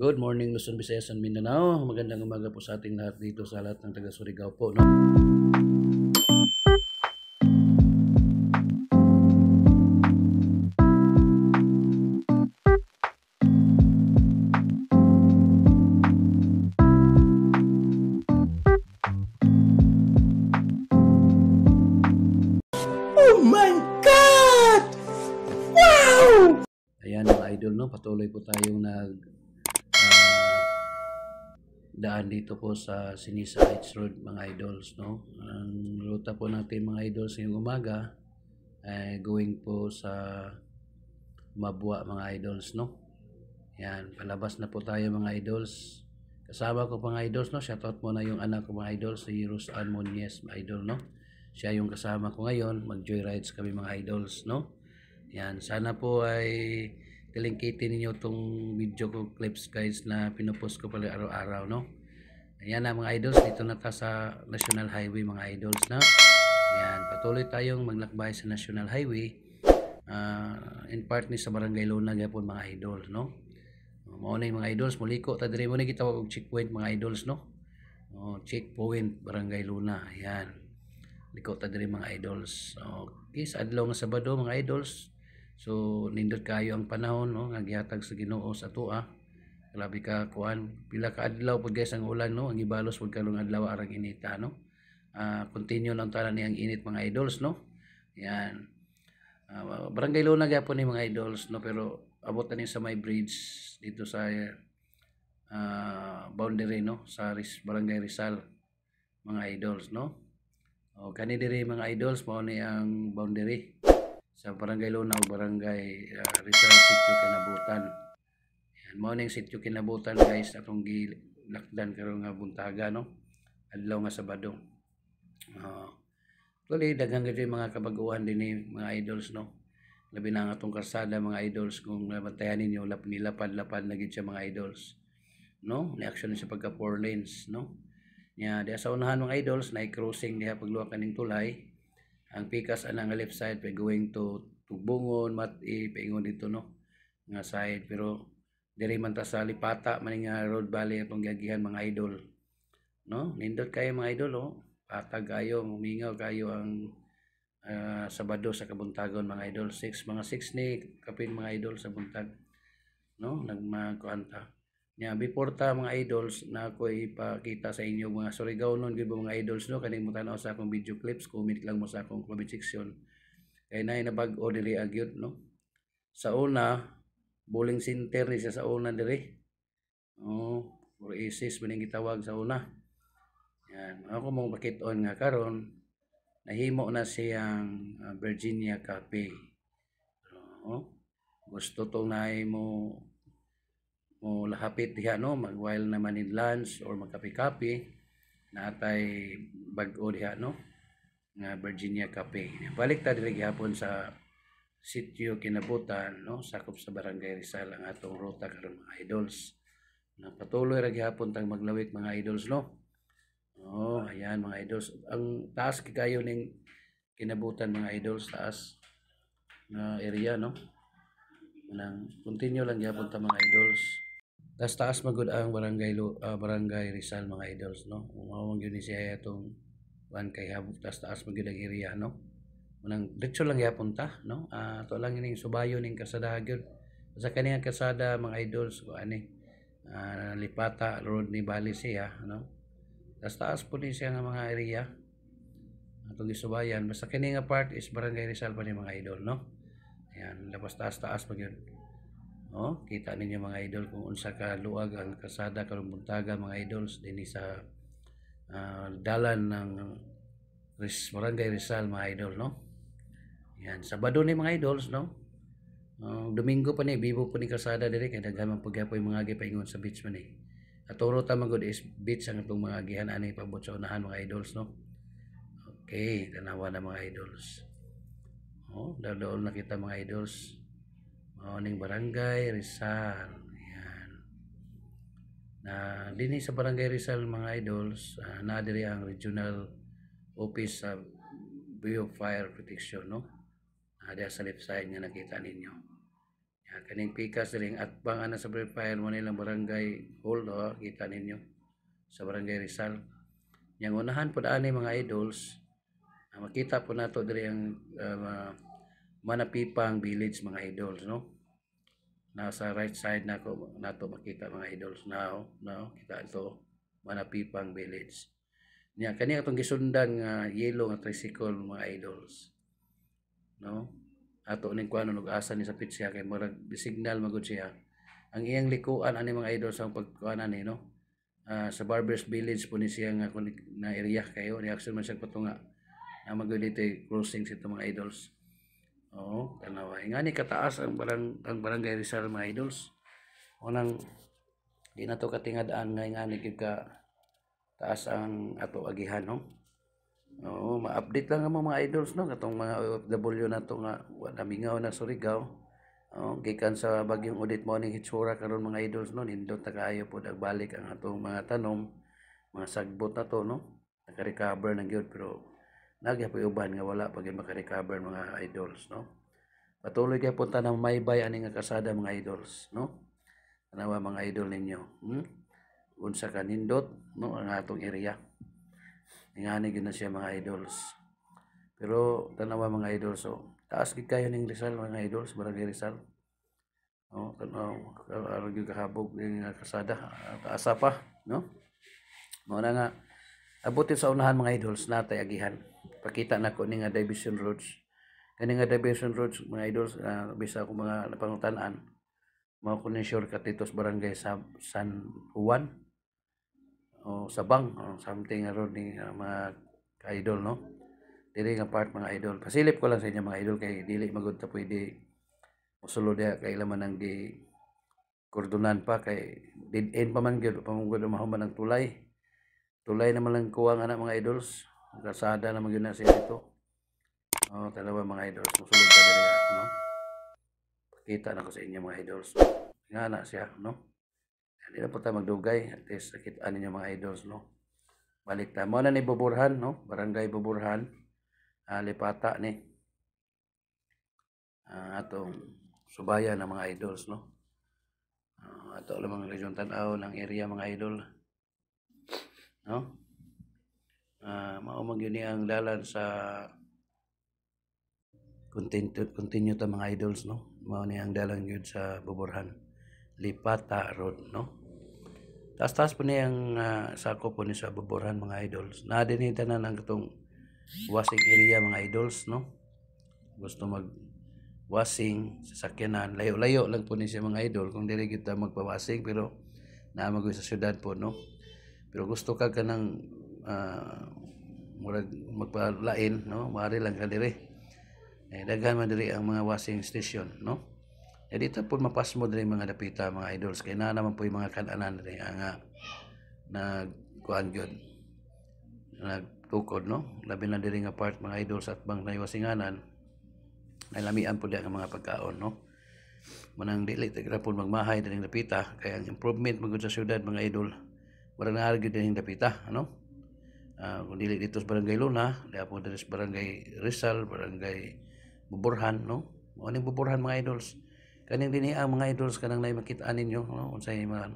Good morning Luzon, Visayas and Mindanao. Magandang umaga po sa ating lahat dito sa lahat ng taga Surigao po. No? puntahan dito po sa Sinisa Heights Road mga idols no. Ang ruta po natin mga idols ngayong umaga ay going po sa Mabua mga idols no. Yan, palabas na po tayo mga idols. Kasama ko mga idols no, shoutout mo na yung anak ko mga idols si Rosan Monyes mga idol no. Siya yung kasama ko ngayon, mag joy rides kami mga idols no. Yan, sana po ay tilingkitin niyo tong video ko clips guys na pinopost ko pala araw-araw no. Ayan na mga idols, dito na tayo sa National Highway mga idols na. Ayan, patuloy tayong maglakbay sa National Highway. Uh, in part ni sa Barangay Luna gapon mga idols no. Mao na mga idols muliko ta diri mo ni kita og checkpoint mga idols no. Oh, checkpoint Barangay Luna. Ayan. Liko ta dire mga idols. Okay, sa adlaw nga Sabado mga idols. So nindot kayo ang panahon no nga gihatag sa Ginoo sa tua. Grabe ka kuan. Pila ka adlaw pag guys ang ulan no, ang ibalos pod karong adlaw arang inita no. Uh, ah, continue lang tanan ni ang init mga idols no. Yan. Uh, barangay Luna gyapon ni mga idols no pero abot na sa may bridge dito sa uh, boundary no sa Ris barangay Rizal mga idols no. O kani diri mga idols mao ni ang boundary sa barangay Luna o barangay uh, Rizal sitio kinabutan. Mao ning sityo kinabutan guys atong gilakdan karon nga buntaga no. Adlaw nga Sabado. Uh, ah, actually daghang gyud mga kabaguhan dinhi mga idols no. Labi na ang atong kalsada mga idols kung nabantayan ninyo lap nilapad-lapad na gyud siya mga idols. No? ni action sa pagka four lanes no. Nya diha sa unahan mga idols na i crossing diha pagluwa kaning tulay. Ang pikas anang left side pa going to Tugbungon, Mati, paingon dito no nga side pero diri man ta sa Lipata man nga Road Valley atong giagihan mga idol. No? Nindot kayo mga idol oh. Patag kayo, mumingaw kayo ang uh, Sabado sa Kabuntagon mga idol. 6 mga 6 ni kapin mga idol sa buntag. No? Nagmakuanta. Nya before ta mga idols na ko ipakita sa inyo mga Surigao noon gyud mga idols no kani mo tanaw sa akong video clips comment lang mo sa akong comment section kay nay nabag-o dili agyud ah, no sa una bowling center ni siya sa una dire. Oh, for aces maning gitawag sa una. Yan, ako mong bakit on nga karon nahimo na siyang uh, Virginia Cafe. Eh. Oh, gusto to naay mo mo lahapit diha no mag while naman in lunch or magkape-kape natay bag-o diha no nga Virginia Cafe. Eh. Balik ta diri gihapon sa sityo kinabutan no sakop sa barangay Rizal ang atong ruta karon mga idols na patuloy ra gihapon tang maglawig mga idols no oh ayan mga idols ang taas kayo ning kinabutan mga idols taas na area no nang continue lang gihapon ta mga idols taas taas magud ang barangay uh, barangay Rizal mga idols no mao gyud ni si atong ban kay habog taas taas magud ang area no Manang diretso lang yapunta, no? Uh, to lang ining subayo ning kasada gyud. Sa kaniya kasada mga idols ko ani. Uh, ah, lipata road ni Bali siya, no? Tas taas po din siya ng mga area. Atong gisubayan. Basta kini nga part is barangay Rizal pa ni mga idol, no? Ayan, labas taas-taas pa yun. No? Kita ninyo mga idol kung unsa ka luag ang kasada kalumbuntaga mga idols din sa uh, dalan ng Ris Barangay Rizal mga idol no. Yan, Sabado ni mga idols, no? Uh, Domingo pa ni, bibo po ni Kalsada diri, kaya naghamang pagyapo yung mga gipaingon sa beach man eh. Aturo ta magod is beach ang itong mga gihanan ni pabot sa unahan mga idols, no? Okay, tanawa na mga idols. Oh, dalaol na kita mga idols. Morning barangay, Rizal. Yan. Na dinhi sa barangay Rizal mga idols, uh, na diri ang regional office sa uh, Bio Fire Protection, no? Uh, dahil sa left side nga nakita ninyo. Ya, kaning pikas ring at bang ana sa verifier mo nilang barangay hold o kita ninyo sa barangay Rizal. Yang unahan po daan mga idols, makita po nato diri ang uh, manapipang village mga idols no nasa right side na ko nato makita mga idols now no kita ito manapipang village niya kani atong gisundan uh, yellow nga tricycle mga idols no ato ning kuano nag-asa ni sapit siya kay murag signal magud siya ang iyang likuan ani mga idol sa pagkuanan ni no uh, sa Barbers Village po ni siya nga na area kayo reaction man siya patunga na magulitay crossing sa mga idols oh kanawa nga ni kataas ang barang ang barangay Rizal mga idols unang di na to katingadaan nga nga ni ka taas ang ato agihan no Oo, ma-update lang naman mga idols no katong mga OFW na to nga wala mingaw na Surigao. Oh, gikan sa bagyong audit morning ning hitsura karon mga idols no nindot ta kaayo pud balik ang atong mga tanom, mga sagbot na to no. Naka-recover na gyud pero nagyapiuban nga wala pa maka-recover mga idols no. Patuloy kay punta ng maybay ani nga kasada mga idols no. Tanawa mga idol ninyo. Hmm? Unsa kanindot no ang atong area. Ingani na siya mga idols. Pero tanawa mga idols so oh. taas gid kayo ning Rizal mga idols barangay Rizal. No, oh, tanaw araw gyud kahabog ning kasada kaasa pa, no? Mao na nga abutin sa unahan mga idols natay agihan. Pakita nako ning Division Roads. Kani nga Division Roads mga idols uh, bisa ko mga napangutan-an. Mao ko ni sure katitos barangay sa San Juan o sabang o something aron ni uh, mga idol no dili nga part mga idol pasilip ko lang sa inyo mga idol kay dili magud ta pwede usulod diha kay man ang gi kordonan pa kay did end pa man gyud pamugod mo mahuman ang tulay tulay naman lang kuwang anak mga idols kasada naman gyud na siya dito Oh, dalawa mga idols. usulod ta dali no? kita na ko sa inyo mga idols. Nga na siya, no? Hindi na po tayo magdugay. At least, sakit ano yung mga idols, no? Balik tayo. Muna ni Buburhan, no? Barangay Buburhan. Uh, lipata ni. Uh, atong subaya ng mga idols, no? Uh, ato lang mga region tanaw ng area mga idol. No? Uh, maumag yun ang dalan sa continue, continue ta mga idols, no? Mao ni ang dalan yun sa Buburhan lipata road no taas-taas po niya ang uh, sako po niya sa baburhan mga idols na dinita na ng itong washing area mga idols no gusto mag washing sa sasakyanan layo-layo lang po niya mga idol kung dili kita magpawasing pero naamag sa syudad po no pero gusto ka ka ng uh, murag magpalain no Mari lang ka diri. eh, daghan man diri ang mga washing station no E dito po mapasmo din mga napita mga idols. Kaya na naman po yung mga kananan din ang nagkuhan yun. Nagtukod no. Labi na din nga part mga idols at bang naiwasinganan. Nailamian po din ang mga pagkaon no. Manang dili tagra po magmahay din napita. Kaya ang improvement mga sa syudad mga idol. Wala na argue din napita. Ano? Uh, kung dili dito sa barangay Luna, dili po dito sa barangay Rizal, barangay Buburhan no. Ano yung Buburhan mga idols? Kaning dinhi ang mga idols kanang nay makita ninyo no unsay man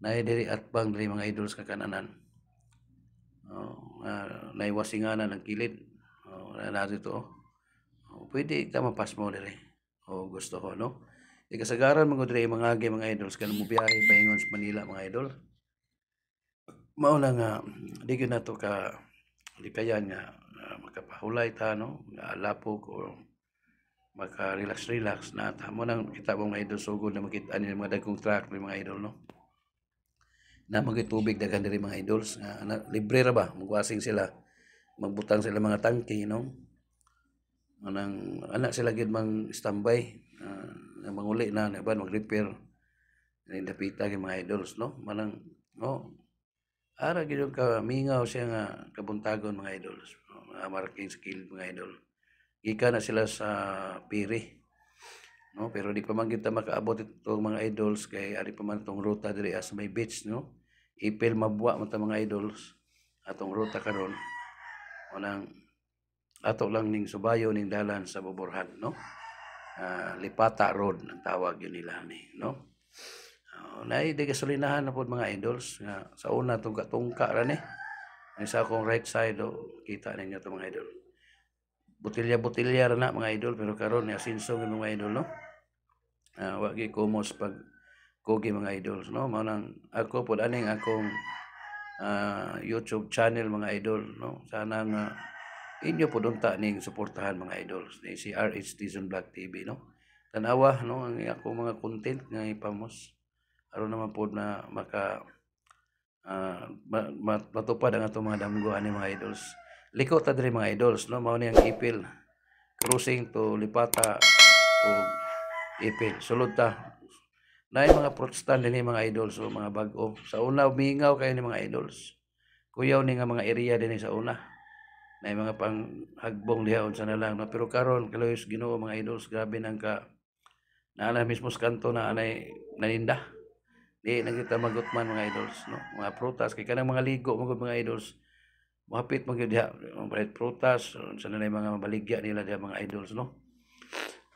nay diri at bang diri mga idols ka kakananan. Oh, uh, nay wasinganan ang kilid. Oh, na to. Oh, pwede ka mapas mo diri. Oh, gusto ko no. Ikasagaran mga diri mga agi mga idols kanang mubiyahe paingon sa Manila mga idol. Mao na nga di na to ka di kaya nga uh, makapahulay ta no, alapog o maka-relax-relax na mo nang kita mo mga idol sugod na makita nila mga dagkong track ni mga idol no na magitubig daghan diri mga idols nga na, libre ra ba magwasing sila magbutang sila mga tangke no anang anak sila gid mang standby uh, na manguli na na ban mag repair ni dapita kay mga idols no manang no ara gid ka mingaw siya nga kabuntagon mga idols no? mga marking skill mga idol Gika na sila sa piri. No, pero di pa man kita makaabot itong mga idols kay ari pa man tong ruta diri as may beach no. Ipil mabuwa man ta mga idols atong ruta karon. Unang ato lang ning subayo ning dalan sa buburhan no. Uh, Lipata Road ang tawag yun nila ni no. Uh, ah, na di gasolinahan na pod mga idols nga sa una tong katungka ra ni. Sa akong right side oh, kita ninyo to mga idol butilya-butilya na mga idol pero karon ni asinsong mga idol no. Uh, wa kumos pag kogi mga idols no. manang ako pud aning akong uh, YouTube channel mga idol no. Sana nga inyo pud unta ning suportahan mga idols ni si RH Season Black TV no. Tanawa no ang akong mga content nga ipamos. Aron naman pud na maka uh, matupad ang atong mga damgo ni mga idols. Liko ta mga idols, no? Mao ni ang ipil. Cruising to Lipata o ipil. Sulod ta. Nay mga protestant dinhi mga idols o mga bag-o. Sa una mingaw kayo ni mga idols. Kuyaw ni nga mga area dinhi sa una. Nay mga panghagbong diha unsa na lang no? pero karon kalayos Ginoo mga idols grabe nang ka naala mismo sa kanto na anay naninda. Di nagita magutman mga idols no. Mga prutas kay kanang mga ligo mga mga idols Mapit magyud diha palit prutas sa nanay mga mabaligya nila diha mga idols no.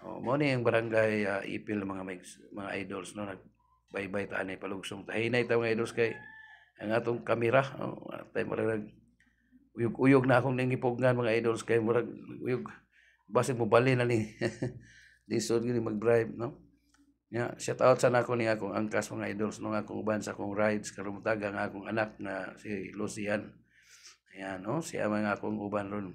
Oh, mo ni ang barangay uh, Ipil mga mga idols no nag bye bye ta anay palugsong tahinay ta mga idols kay ang atong kamera oh, mo nag uyog-uyog na akong ningipogngan mga idols kay murag uyog basi mo bali na ni lisod gyud mag-drive no Yeah, shout out sana ako ni akong angkas mga idols nung akong uban sa akong rides karon mutaga akong anak na si Lucian. Ayan, no? Siya may nga akong uban ron.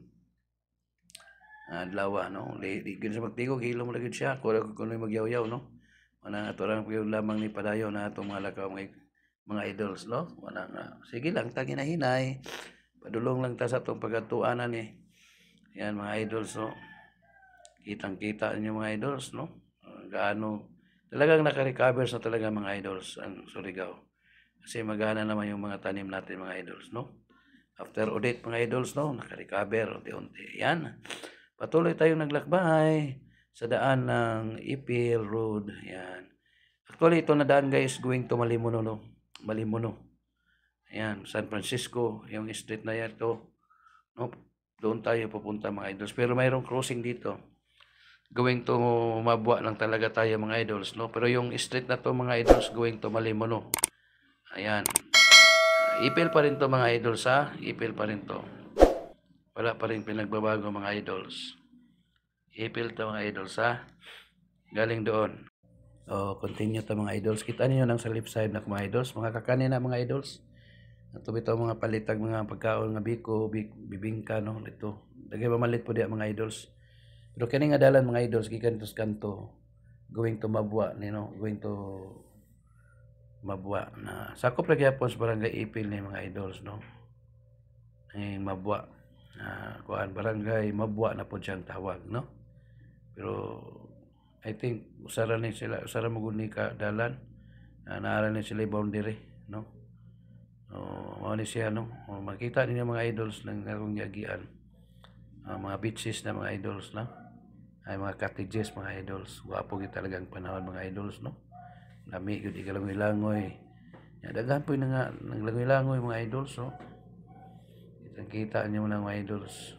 Adlawa, no? Ligin sa pagtigog, hilo mo lagi siya. Kura ko kunoy magyaw-yaw, no? Wala nga, turang lamang ni Padayo na itong mga lakaw, mga, mga idols, no? Wala nga. Sige lang, tangin na hinay. Padulong lang ta sa itong pagkatuanan, eh. Ayan, mga idols, no? Kitang-kita niyo mga idols, no? Gaano, talagang nakarecover sa talaga mga idols ang Surigao. Kasi magana naman yung mga tanim natin mga idols, no? After audit mga idols, no? Nakarecover unti-unti. Yan. Patuloy tayong naglakbay sa daan ng Ipil Road. Yan. Actually, ito na daan guys going to Malimuno, no? Malimuno. Ayan, San Francisco, yung street na yan to. No? Doon tayo pupunta, mga idols. Pero mayroong crossing dito going to mabwa lang talaga tayo mga idols no pero yung street na to mga idols going to Malimuno. no ayan Ipil pa rin to mga idols ha. Ipil pa rin to. Wala pa rin pinagbabago mga idols. Ipil to mga idols ha. Galing doon. So, continue to mga idols. Kita niyo lang sa left side na mga idols. Mga kakanin na mga idols. Ito ito mga palitag mga pagkaon nga biko, bibingka no. Ito. Dagay mamalit po diya mga idols. Pero kini nga dalan mga idols gikan to kanto going to Mabwa, you know, going to mabwa na sakop lagi po sa barangay Ipil ni eh, mga idols no eh mabwa na kuan barangay mabwa na po siyang tawag no pero I think usara ni sila usara mo ni ka dalan na naara ni sila boundary no so mao ni siya no makita ninyo mga idols ng karong yagian uh, mga beaches na mga idols na ay mga cottages mga idols guwapo gyud talagang panahon mga idols no Lami di ikalangoy-langoy. Ya daghan po na nga naglangoy-langoy mga idols no. Oh. Kitang kita niyo na mga idols.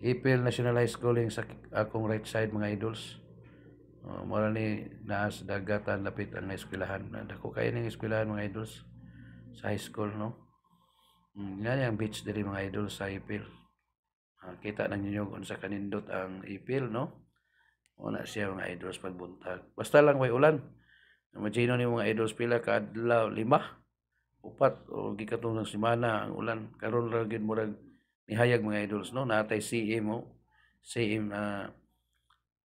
Ipil Nationalized Calling sa akong right side mga idols. Uh, mura ni naas dagatan lapit ang eskwelahan. Dako kayo ng eskwelahan mga idols sa high school no. Hmm, nga yung beach diri mga idols sa Ipil. Uh, ah, kita na ninyo kung sa kanindot ang Ipil, no? Una siya mga idols pagbuntag. Basta lang way ulan. Namagino ni mga idols pila ka adlaw lima, upat o gikatong ng semana ang ulan karon ra gyud murag nihayag mga idols no natay CM mo oh. CM na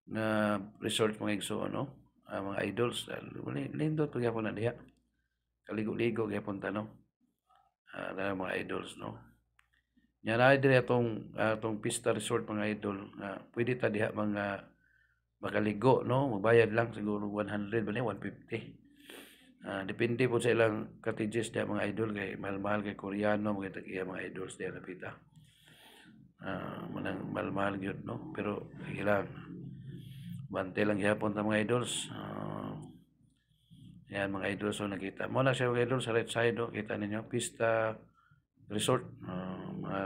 na resort mga igso no uh, mga idols ah, lindo to gyapon na diha kaligo-ligo gyapon ta no uh, na mga idols no nya na dire atong atong pista resort mga idol nga uh, pwede ta diha mga makaligo, no? Magbayad lang siguro 100 ba 150. Uh, depende po sa ilang cottages niya mga idol kay mahal-mahal kay Koreano mga takiya mga idols niya napita. Uh, ah, manang mahal-mahal yun, no? Pero kailangan bante lang yapon ta mga idols. Uh, yan mga idols so oh, nakita. Mo na siya mga idols sa right side, no? Oh, kita ninyo pista resort uh, mga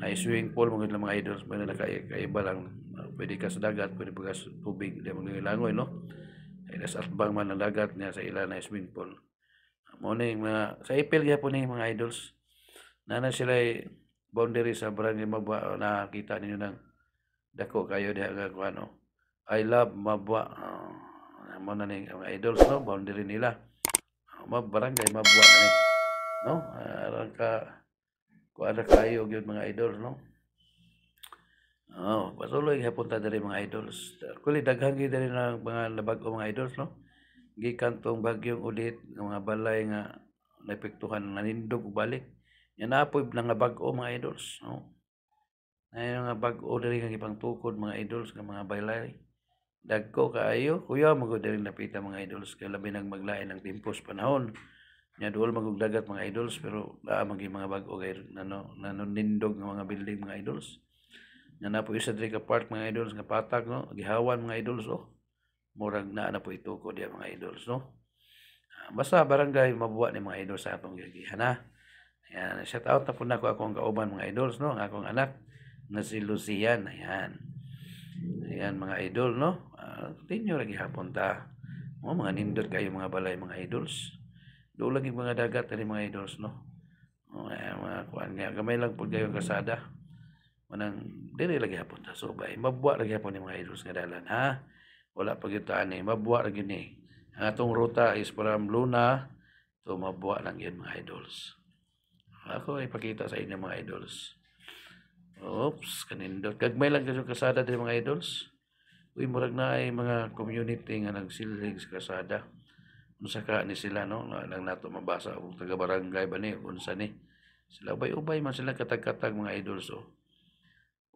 uh, ay swimming pool mga mga idols mga nakaiba lang pwede ka sa dagat, pwede ka sa tubig, di mo langoy, no? Ay nas atbang man ang dagat niya sa ilan na swimming pool. Muna yung mga, sa ipil niya po mga idols, na na sila boundary sa barangay Mabwa, nakakita ninyo ng dako kayo di aga kung ano. I love Mabwa. Uh, ah, muna ni mga idols, no? Boundary nila. Ah, Mab, barangay Mabwa na ni. No? Uh, ka, kung ano kayo, yun mga idols, no? Oh, patuloy punta diri mga idols. Kuli daghang gid diri na mga labag-o mga idols no. Gikan tong bagyong ulit ng mga balay nga naepektuhan nanindog balik. Ya na po nga bag-o mga idols no. Ayon nga bag-o diri nga ipangtukod mga idols nga mga balay. Dagko kaayo, kuya magod diri napita mga idols kay labi nang maglain ang timpos panahon. Nya duol magugdagat mga idols pero naa magi mga bag-o kay nano nanindog nga mga building mga idols nga na po isa diri ka part mga idols nga patak no gihawan mga idols oh murag na na po ito ko diya mga idols no ah, basta barangay mabuwa ni mga idols sa atong gigihan ha ayan shout out na po na ko akong kauban mga idols no ang akong anak na si Lucian ayan ayan mga idol no ah, tinyo lagi hapon ta mo oh, mga nindot kayo mga balay mga idols do lagi mga dagat ni mga idols no oh, ayan, mga kuan nga gamay lang po kayo kasada manang dire lagi hapon sa subay mabuwa lagi hapon ni mga idols nga dalan ha wala pa gitaan ni mabuwa lagi ni ang atong ruta is from Luna to mabuwa lang yun mga idols ako ipakita sa inyo mga idols oops kanindot kagmay lang kasi kasada din mga idols uy murag na ay mga community nga nagsilig sa kasada unsa ka ni sila no lang nato mabasa ug taga barangay ba ni unsa ni sila ubay-ubay man sila katag-katag mga idols oh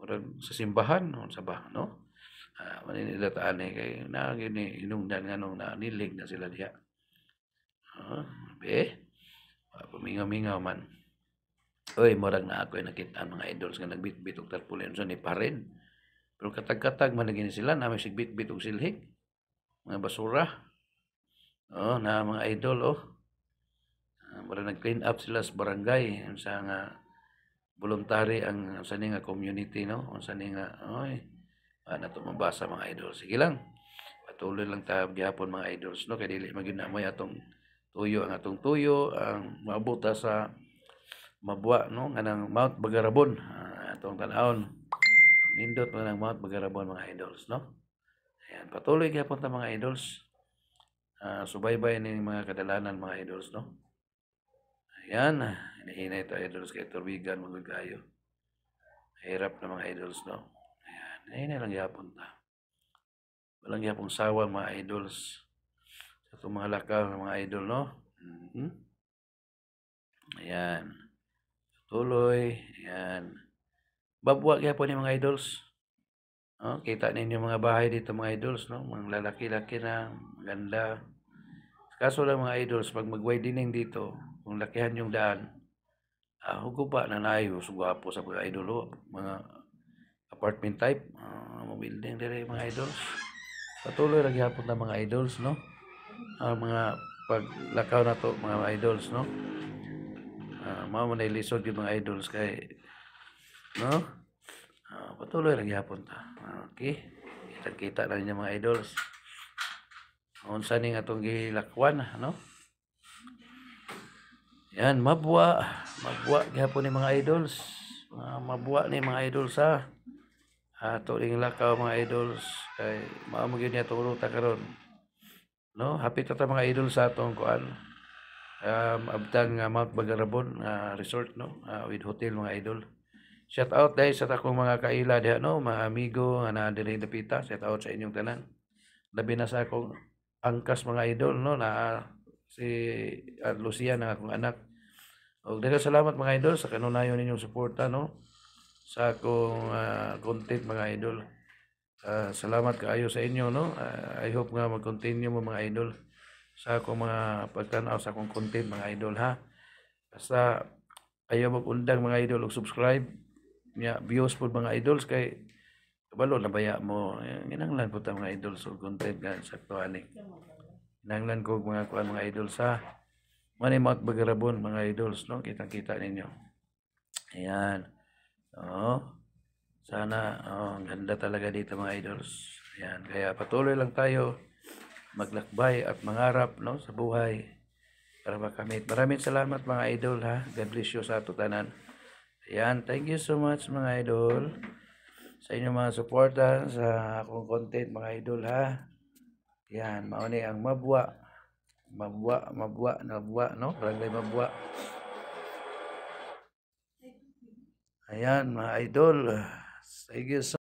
murag sa simbahan no sa bah no uh, maninilataan ni kay na gini inungdan nganong na nilig na sila diha uh, be pamingaw-mingaw man oy murag na ako nakita ang mga idols nga nagbitbit og tarpaulin sa ni pared pero katag-katag man gini sila na may og silhig mga basura oh na mga idol oh ah, mura nag clean up sila sa barangay sa nga voluntary ang sa nga community no unsa nga oy ana ah, to mabasa mga idol sige lang patuloy lang ta gihapon mga idols no kay dili magyud moy atong tuyo ang atong tuyo ang mabuta sa mabuwa no nganang Mount Bagarabon ah, atong tan-awon nindot man ang Mount Bagarabon mga idols no ayan patuloy gihapon ta mga idols uh, subaybay ni mga kadalanan mga idols no ayan hinihinay ito idols kay Turbigan, magagayo. Hirap na mga idols, no? Ayan, hinihinay eh, lang yapon ta. Walang yapong sawa mga idols. Sa itong mga lakaw ng mga idol, no? -hmm. Ayan. Tuloy. Ayan. Babwa kaya po ni mga idols. Oh, kita ninyo mga bahay dito mga idols, no? Mga lalaki-laki na, maganda. Kaso lang mga idols, pag mag-widening dito, kung lakihan yung daan, ako ko pa nanayo sugapo sa mga idol mga apartment type uh, mga building dire mga idols patuloy lagi hapon na mga idols no ang uh, mga paglakaw na to mga idols no uh, mao man lisod yung mga idols kay no uh, patuloy lagi hapon ta ah, okay kita kita na niya mga idols unsa ning atong gilakwan no yan mabwa magbuwa gihapon ni mga idols uh, ah, mabuwa ni mga idols ha ato uh, ing lakaw mga idols kay mao gyud niya tulo ta karon no happy ta mga idols sa atong kuan um, abtang uh, ah, Mount Bagarabon uh, resort no uh, with hotel mga idol shout out dahil sa takong mga kaila diha no mga amigo na diri dapita shout out sa inyong tanan labi na sa akong angkas mga idol no na si uh, Lucia na akong anak Og daga salamat mga idol sa kanunayon ninyong suporta no sa akong uh, content mga idol. Uh, salamat kaayo sa inyo no. Uh, I hope nga mag-continue mo mga idol sa akong mga pagtanaw sa akong content mga idol ha. Basta ayaw mag-undang mga idol og subscribe nya views pud mga idols kay na baya mo eh, ginanglan po ta mga idols og content nga sakto ani. Ginanglan ko mga kuan mga idol sa Manimount Bagarabon, mga idols, no? Kitang-kita ninyo. Ayan. Oo. Sana, oh, ang ganda talaga dito mga idols. Ayan. Kaya patuloy lang tayo maglakbay at mangarap no, sa buhay para makamit. Maraming salamat mga idol ha. God bless you sa ato tanan. Ayan. Thank you so much mga idol sa inyong mga suporta sa akong content mga idol ha. Yan, mauni ang mabwa mabua mabua nabua no? Barangay mabua Ayan, mga idol. Thank